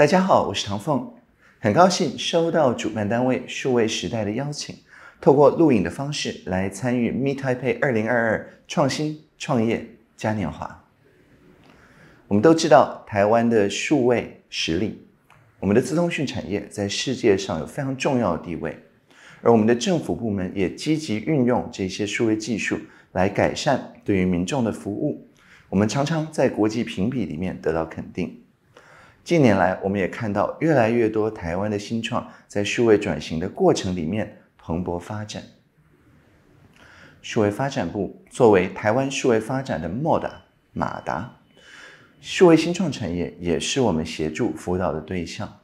大家好，我是唐凤，很高兴收到主办单位数位时代的邀请，透过录影的方式来参与 Meet Taipei 2022创新创业嘉年华。我们都知道台湾的数位实力，我们的资通讯产业在世界上有非常重要的地位，而我们的政府部门也积极运用这些数位技术来改善对于民众的服务。我们常常在国际评比里面得到肯定。近年来，我们也看到越来越多台湾的新创在数位转型的过程里面蓬勃发展。数位发展部作为台湾数位发展的莫达马达，数位新创产业也是我们协助辅导的对象。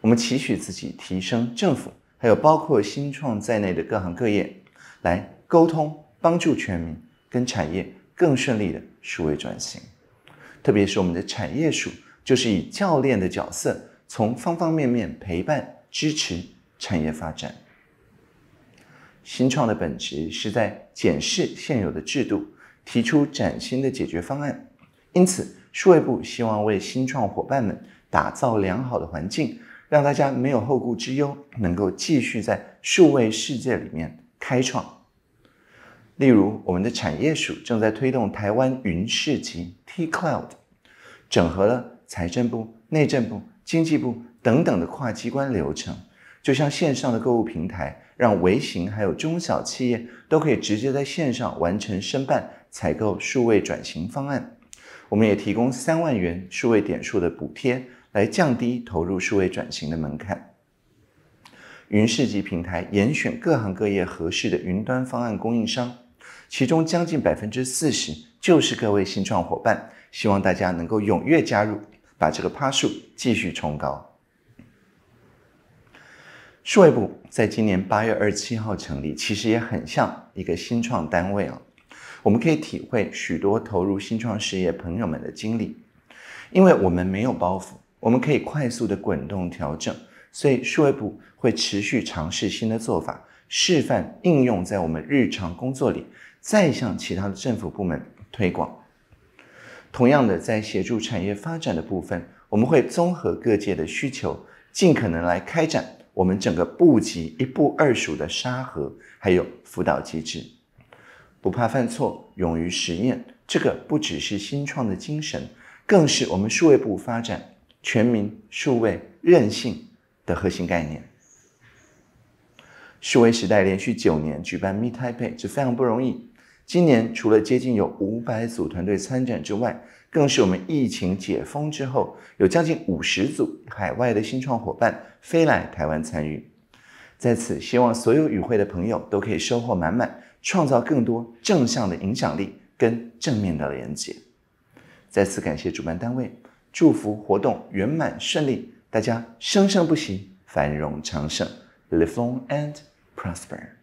我们期许自己提升政府，还有包括新创在内的各行各业，来沟通帮助全民跟产业更顺利的数位转型，特别是我们的产业数。就是以教练的角色，从方方面面陪伴支持产业发展。新创的本质是在检视现有的制度，提出崭新的解决方案。因此，数位部希望为新创伙伴们打造良好的环境，让大家没有后顾之忧，能够继续在数位世界里面开创。例如，我们的产业署正在推动台湾云市集 T Cloud，整合了。财政部、内政部、经济部等等的跨机关流程，就像线上的购物平台，让微型还有中小企业都可以直接在线上完成申办、采购数位转型方案。我们也提供三万元数位点数的补贴，来降低投入数位转型的门槛。云视纪平台严选各行各业合适的云端方案供应商，其中将近百分之四十就是各位新创伙伴，希望大家能够踊跃加入。把这个趴数继续冲高。数位部在今年八月二十七号成立，其实也很像一个新创单位啊。我们可以体会许多投入新创事业朋友们的经历，因为我们没有包袱，我们可以快速的滚动调整。所以数位部会持续尝试新的做法，示范应用在我们日常工作里，再向其他的政府部门推广。同样的，在协助产业发展的部分，我们会综合各界的需求，尽可能来开展我们整个部级一部二署”的沙盒，还有辅导机制。不怕犯错，勇于实验，这个不只是新创的精神，更是我们数位部发展全民数位韧性的核心概念。数位时代连续九年举办 Meet Taipei 是非常不容易。今年除了接近有五百组团队参展之外，更是我们疫情解封之后，有将近五十组海外的新创伙伴飞来台湾参与。在此，希望所有与会的朋友都可以收获满满，创造更多正向的影响力跟正面的连接。再次感谢主办单位，祝福活动圆满顺利，大家生生不息，繁荣昌盛，Live long and prosper。